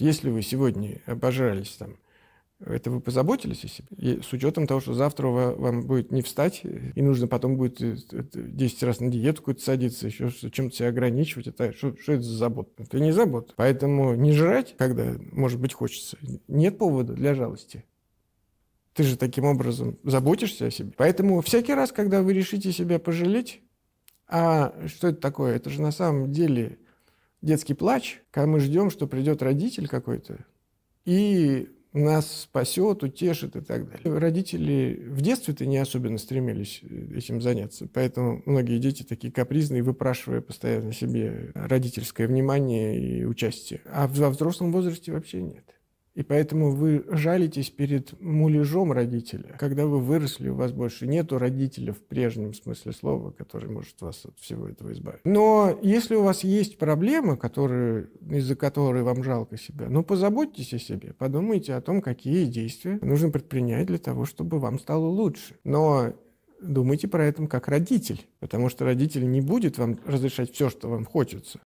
Если вы сегодня обожрались там, это вы позаботились о себе? И с учетом того, что завтра вам будет не встать, и нужно потом будет 10 э, раз на диету какую-то садиться, еще чем-то себя ограничивать, это что, а, что это за забота? Это не забота. Поэтому не жрать, когда, может быть, хочется, нет повода для жалости. Ты же таким образом заботишься о себе. Поэтому всякий раз, когда вы решите себя пожалеть, а что это такое? Это же на самом деле детский плач, когда мы ждем, что придет родитель какой-то и нас спасет, утешит и так далее. Родители в детстве-то не особенно стремились э, этим заняться, поэтому многие дети такие капризные, выпрашивая постоянно себе родительское внимание и участие. А во взрослом возрасте вообще нет. И поэтому вы жалитесь перед муляжом родителя. Когда вы выросли, у вас больше нету родителя в прежнем смысле слова, который может вас от всего этого избавить. Но если у вас есть проблемы, которые, из-за которой вам жалко себя, ну, позаботьтесь о себе, подумайте о том, какие действия нужно предпринять для того, чтобы вам стало лучше. Но думайте про это как родитель, потому что родитель не будет вам разрешать все, что вам хочется.